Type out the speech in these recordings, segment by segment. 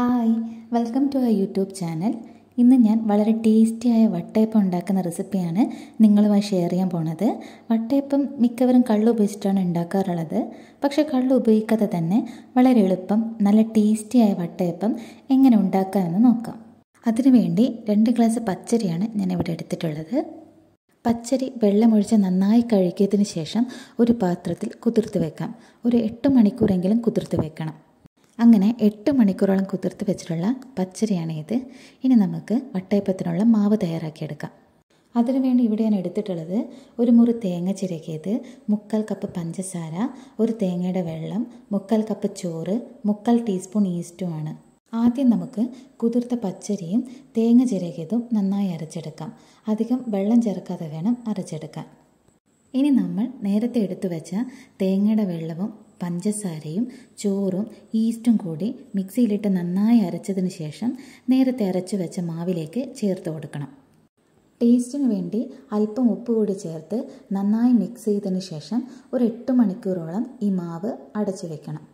hi welcome to our YouTube channel ഇന്ന് ഞാൻ വളരെ ടേസ്റ്റിയായ വട്ടയപ്പം ഉണ്ടാക്കുന്ന റെസിപ്പിയാണ് നിങ്ങളുമായി ഷെയർ ചെയ്യാൻ പോണത് വട്ടയപ്പം മിക്കവരും കള്ള് ഉപയോഗിച്ചിട്ടാണ് ഉണ്ടാക്കാറുള്ളത് പക്ഷേ കള്ള് ഉപയോഗിക്കാതെ തന്നെ വളരെ എളുപ്പം നല്ല ടേസ്റ്റിയായ വട്ടയപ്പം എങ്ങനെ ഉണ്ടാക്കാമെന്ന് നോക്കാം അതിനുവേണ്ടി രണ്ട് ഗ്ലാസ് പച്ചരിയാണ് ഞാൻ ഇവിടെ എടുത്തിട്ടുള്ളത് പച്ചരി വെള്ളമൊഴിച്ച് നന്നായി കഴുകിയതിന് ശേഷം ഒരു പാത്രത്തിൽ കുതിർത്ത് വെക്കാം ഒരു എട്ട് മണിക്കൂറെങ്കിലും കുതിർത്ത് വെക്കണം അങ്ങനെ എട്ട് മണിക്കൂറോളം കുതിർത്ത് വെച്ചിട്ടുള്ള പച്ചരിയാണ് ഇത് ഇനി നമുക്ക് വട്ടയപ്പത്തിനുള്ള മാവ് തയ്യാറാക്കിയെടുക്കാം അതിനുവേണ്ടി ഇവിടെ ഞാൻ എടുത്തിട്ടുള്ളത് ഒരു മുറി തേങ്ങ ചിരകിയത് മുക്കാൽ കപ്പ് പഞ്ചസാര ഒരു തേങ്ങയുടെ വെള്ളം മുക്കാൽ കപ്പ് ചോറ് മുക്കാൽ ടീസ്പൂൺ ഈസ്റ്റുമാണ് ആദ്യം നമുക്ക് കുതിർത്ത പച്ചരിയും തേങ്ങ ചിരകിയതും നന്നായി അരച്ചെടുക്കാം അധികം വെള്ളം ചേർക്കാതെ വേണം അരച്ചെടുക്കാൻ ഇനി നമ്മൾ നേരത്തെ എടുത്തു വെച്ച തേങ്ങയുടെ വെള്ളവും പഞ്ചസാരയും ചോറും ഈസ്റ്റും കൂടി മിക്സിയിലിട്ട് നന്നായി അരച്ചതിന് ശേഷം നേരത്തെ അരച്ചു വെച്ച മാവിലേക്ക് ചേർത്ത് കൊടുക്കണം ടേസ്റ്റിന് വേണ്ടി അല്പം ഉപ്പ് കൂടി ചേർത്ത് നന്നായി മിക്സ് ചെയ്തതിന് ശേഷം ഒരു എട്ട് മണിക്കൂറോളം ഈ മാവ് അടച്ചു വെക്കണം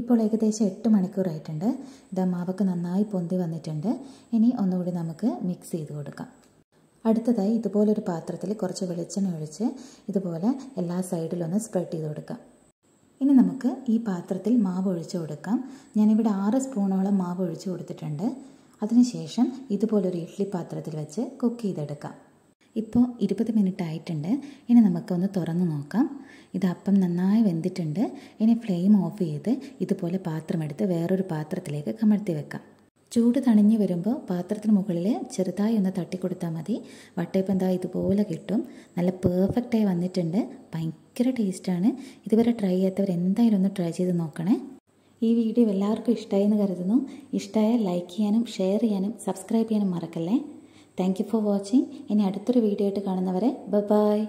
ഇപ്പോൾ ഏകദേശം എട്ട് മണിക്കൂറായിട്ടുണ്ട് ഇതാ മാവൊക്കെ നന്നായി പൊന്തി വന്നിട്ടുണ്ട് ഇനി ഒന്നുകൂടി നമുക്ക് മിക്സ് ചെയ്ത് കൊടുക്കാം അടുത്തതായി ഇതുപോലൊരു പാത്രത്തിൽ കുറച്ച് വെളിച്ചെണ്ണ ഒഴിച്ച് ഇതുപോലെ എല്ലാ സൈഡിലൊന്ന് സ്പ്രെഡ് ചെയ്ത് കൊടുക്കാം ഇനി നമുക്ക് ഈ പാത്രത്തിൽ മാവ് ഒഴിച്ചു കൊടുക്കാം ഞാനിവിടെ ആറ് സ്പൂണോളം മാവ് ഒഴിച്ചു കൊടുത്തിട്ടുണ്ട് അതിനുശേഷം ഇതുപോലൊരു ഇഡ്ഡലി പാത്രത്തിൽ വെച്ച് കുക്ക് ചെയ്തെടുക്കാം ഇപ്പോൾ ഇരുപത് മിനിറ്റ് ആയിട്ടുണ്ട് ഇനി നമുക്കൊന്ന് തുറന്നു നോക്കാം ഇത് അപ്പം നന്നായി വെന്തിട്ടുണ്ട് ഇനി ഫ്ലെയിം ഓഫ് ചെയ്ത് ഇതുപോലെ പാത്രമെടുത്ത് വേറൊരു പാത്രത്തിലേക്ക് കമഴ്ത്തി വെക്കാം ചൂട് തണിഞ്ഞ് വരുമ്പോൾ പാത്രത്തിന് മുകളിൽ ചെറുതായി ഒന്ന് തട്ടി കൊടുത്താൽ മതി വട്ടയപ്പം ഇതുപോലെ കിട്ടും നല്ല പെർഫെക്റ്റായി വന്നിട്ടുണ്ട് ഭയങ്കര ടേസ്റ്റാണ് ഇതുവരെ ട്രൈ ചെയ്യാത്തവർ എന്തായാലും ഒന്ന് ട്രൈ ചെയ്ത് നോക്കണേ ഈ വീഡിയോ എല്ലാവർക്കും ഇഷ്ടമായി എന്ന് കരുതുന്നു ഇഷ്ടമായ ലൈക്ക് ചെയ്യാനും ഷെയർ ചെയ്യാനും സബ്സ്ക്രൈബ് ചെയ്യാനും മറക്കല്ലേ താങ്ക് ഫോർ വാച്ചിങ് ഇനി അടുത്തൊരു വീഡിയോ ആയിട്ട് കാണുന്നവരെ ബൈ